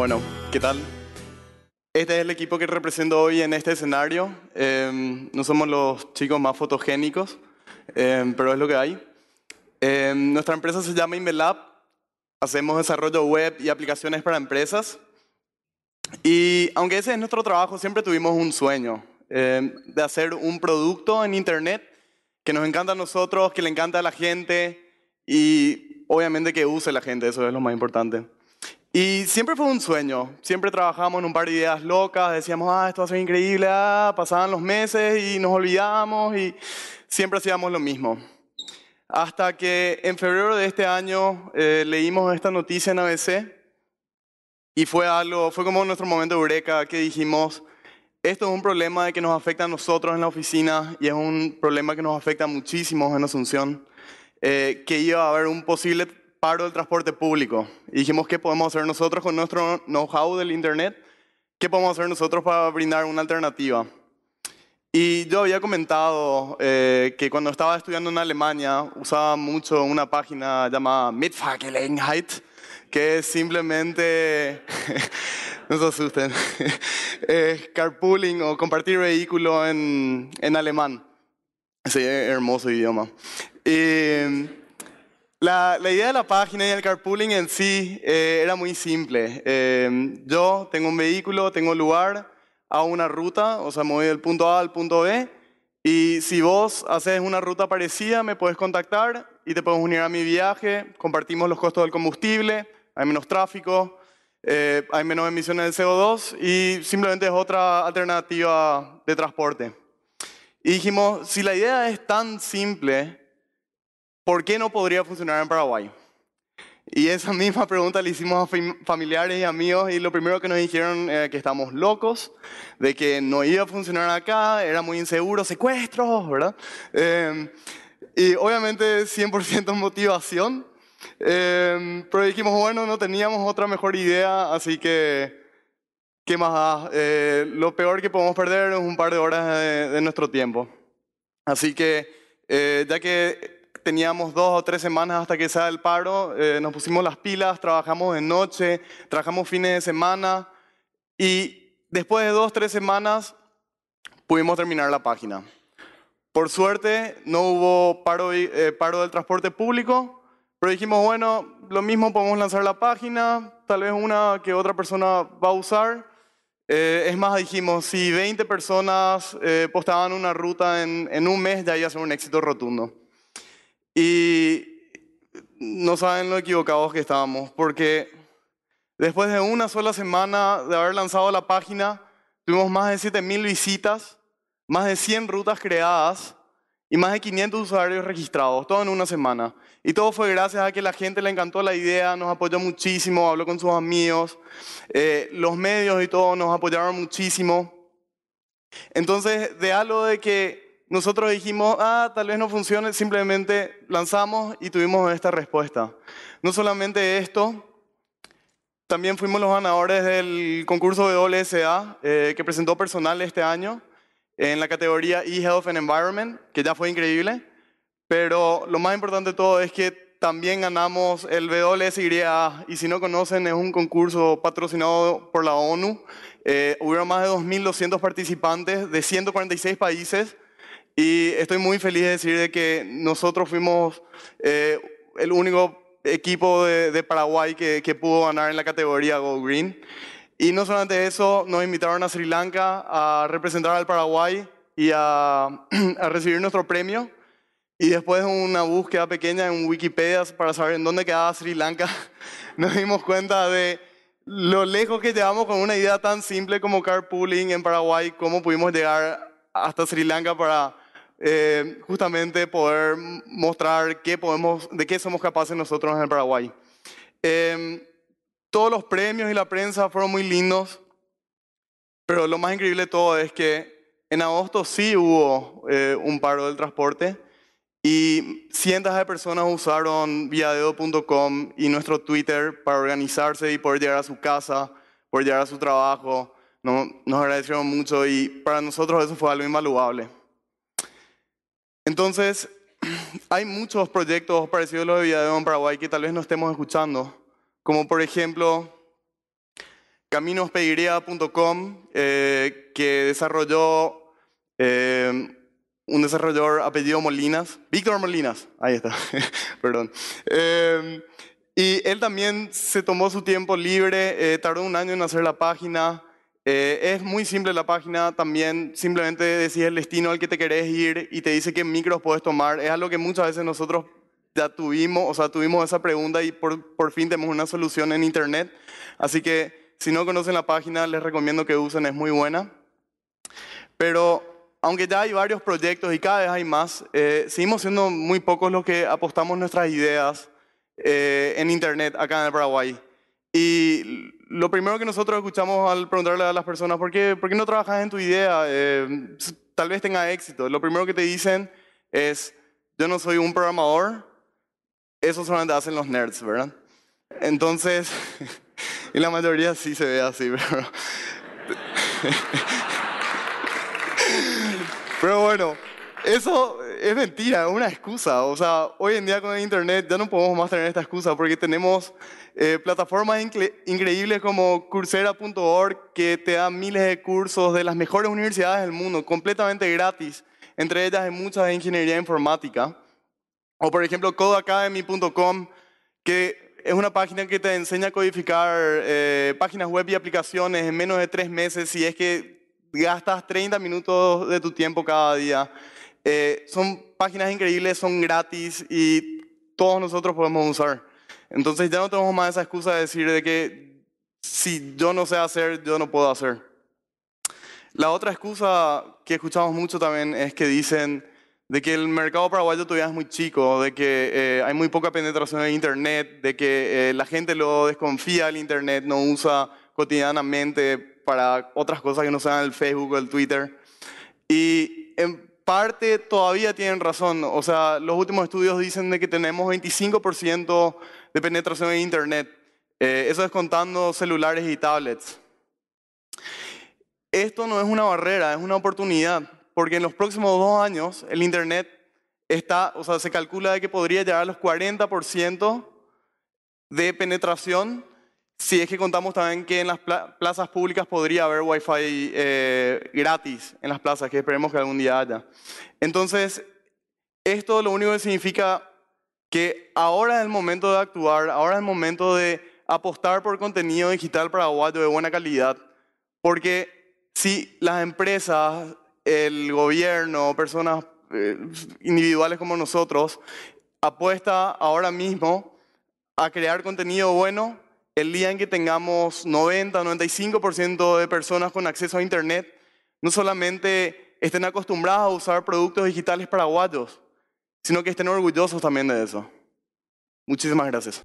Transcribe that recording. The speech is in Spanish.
Bueno, ¿qué tal? Este es el equipo que represento hoy en este escenario. Em, no somos los chicos más fotogénicos, em, pero es lo que hay. Em, nuestra empresa se llama Invelab. Hacemos desarrollo web y aplicaciones para empresas. Y aunque ese es nuestro trabajo, siempre tuvimos un sueño de hacer un producto en Internet que nos encanta a nosotros, que le encanta a la gente y obviamente que use la gente, eso es lo más importante. Y siempre fue un sueño, siempre trabajamos en un par de ideas locas, decíamos, ah, esto va a ser increíble, ah, pasaban los meses y nos olvidábamos y siempre hacíamos lo mismo. Hasta que en febrero de este año eh, leímos esta noticia en ABC y fue algo, fue como nuestro momento de eureka que dijimos, esto es un problema que nos afecta a nosotros en la oficina y es un problema que nos afecta muchísimo en Asunción, eh, que iba a haber un posible paro del transporte público. Y dijimos, ¿qué podemos hacer nosotros con nuestro know-how del Internet? ¿Qué podemos hacer nosotros para brindar una alternativa? Y yo había comentado eh, que cuando estaba estudiando en Alemania usaba mucho una página llamada Mitfahrgelegenheit, que es simplemente, no se asusten, carpooling o compartir vehículo en, en alemán. Ese hermoso idioma. La, idea de la página y el carpooling en sí eh, era muy simple. Em, yo tengo un vehículo, tengo lugar, hago una ruta, o sea, me voy del punto A al punto B, y si vos haces una ruta parecida, me puedes contactar y te podemos unir a mi viaje, compartimos los costos del combustible, hay menos tráfico, eh, hay menos emisiones de CO2 y simplemente es otra alternativa de transporte. Y dijimos, si la idea es tan simple, ¿por qué no podría funcionar en Paraguay? Y esa misma pregunta le hicimos a familiares y amigos y lo primero que nos dijeron era eh, que estamos locos, de que no iba a funcionar acá, era muy inseguro, secuestros, ¿verdad? Em, y obviamente 100% motivación, em, pero dijimos, bueno, no teníamos otra mejor idea, así que, ¿qué más da? Eh, lo peor que podemos perder es un par de horas de, de nuestro tiempo. Así que, eh, ya que teníamos dos o tres semanas hasta que sea el paro, eh, nos pusimos las pilas, trabajamos de noche, trabajamos fines de semana y después de dos, tres semanas pudimos terminar la página. Por suerte no hubo paro, eh, paro del transporte público, pero dijimos, bueno, lo mismo podemos lanzar la página, tal vez una que otra persona va a usar. Eh, es más, dijimos, si 20 personas postaban una ruta en, en un mes, ya iba a ser un éxito rotundo. Y no saben lo equivocados que estábamos, porque después de una sola semana de haber lanzado la página, tuvimos más de 7.000 visitas, más de 100 rutas creadas y más de 500 usuarios registrados, todo en una semana. Y todo fue gracias a que la gente le encantó la idea, nos apoyó muchísimo, habló con sus amigos, eh, los medios y todo nos apoyaron muchísimo. Entonces, de algo de que nosotros dijimos, ah, tal vez no funcione, simplemente lanzamos y tuvimos esta respuesta. No solamente esto, también fuimos los ganadores del concurso de WSA eh, que presentó personal este año en la categoría eHealth and Environment, que ya fue increíble. Pero lo más importante de todo es que también ganamos el WSYA y si no conocen es un concurso patrocinado por la ONU. Eh, más de 2.200 participantes de 146 países y estoy muy feliz de decir de que nosotros fuimos eh, el único equipo de, Paraguay que, pudo ganar en la categoría Go Green. Y no solamente eso, nos invitaron a Sri Lanka a representar al Paraguay y a, a recibir nuestro premio. Y después de una búsqueda pequeña en Wikipedia para saber en dónde quedaba Sri Lanka, nos dimos cuenta de lo lejos que llevamos con una idea tan simple como carpooling en Paraguay, cómo pudimos llegar hasta Sri Lanka para eh, justamente poder mostrar qué podemos, de qué somos capaces nosotros en Paraguay. Eh, todos los premios y la prensa fueron muy lindos, pero lo más increíble de todo es que en agosto sí hubo eh, un paro del transporte y cientos de personas usaron viadeo.com y nuestro Twitter para organizarse y poder llegar a su casa, poder llegar a su trabajo. nos agradecieron mucho y para nosotros eso fue algo invaluable. Entonces, hay muchos proyectos parecidos a los de Villadeón Paraguay que tal vez no estemos escuchando, como por ejemplo Caminospediría.com, eh, que desarrolló eh, un desarrollador apellido Molinas, Víctor Molinas, ahí está, perdón. Eh, y él también se tomó su tiempo libre, tardó un año en hacer la página, eh, es muy simple la página también, simplemente decís el destino al que te querés ir y te dice qué micros puedes tomar. Es algo que muchas veces nosotros ya tuvimos, o sea, tuvimos esa pregunta y por, fin tenemos una solución en internet. Así que si no conocen la página, les recomiendo que usen, es muy buena. Pero aunque ya hay varios proyectos y cada vez hay más, eh, seguimos siendo muy pocos los que apostamos nuestras ideas eh, en internet acá en Paraguay. Y lo primero que nosotros escuchamos al preguntarle a las personas, ¿por qué, por qué no trabajas en tu idea? Eh, tal vez tenga éxito. Lo primero que te dicen es, yo no soy un programador, eso solamente hacen los nerds, ¿verdad? Entonces, y la mayoría sí se ve así, pero... Pero bueno, eso es mentira, es una excusa. O sea, hoy en día con el Internet ya no podemos más tener esta excusa porque tenemos eh, plataformas increíbles como Coursera.org que te da miles de cursos de las mejores universidades del mundo, completamente gratis. Entre ellas hay muchas de ingeniería informática. O por ejemplo, codeacademy.com, que es una página que te enseña a codificar eh, páginas web y aplicaciones en menos de tres meses si es que gastas 30 minutos de tu tiempo cada día. Eh, son páginas increíbles, son gratis y todos nosotros podemos usar. Entonces ya no tenemos más esa excusa de decir de que si yo no sé hacer, yo no puedo hacer. La otra excusa que escuchamos mucho también es que dicen de que el mercado paraguayo todavía es muy chico, de que eh, hay muy poca penetración en Internet, de que eh, la gente lo desconfía el Internet, no usa cotidianamente para otras cosas que no sean el Facebook o el Twitter. Y en parte todavía tienen razón. O sea, los últimos estudios dicen de que tenemos 25% de penetración en Internet. Eh, eso es contando celulares y tablets. Esto no es una barrera, es una oportunidad, porque en los próximos dos años el Internet está, o sea, se calcula de que podría llegar a los 40% de penetración si es que contamos también que en las plazas públicas podría haber wifi eh, gratis en las plazas, que esperemos que algún día haya. Entonces, esto lo único que significa que ahora es el momento de actuar, ahora es el momento de apostar por contenido digital paraguayo de buena calidad, porque si las empresas, el gobierno, personas eh, individuales como nosotros, apuesta ahora mismo a crear contenido bueno, el día en que tengamos 90 o 95% de personas con acceso a Internet, no solamente estén acostumbrados a usar productos digitales paraguayos, sino que estén orgullosos también de eso. Muchísimas gracias.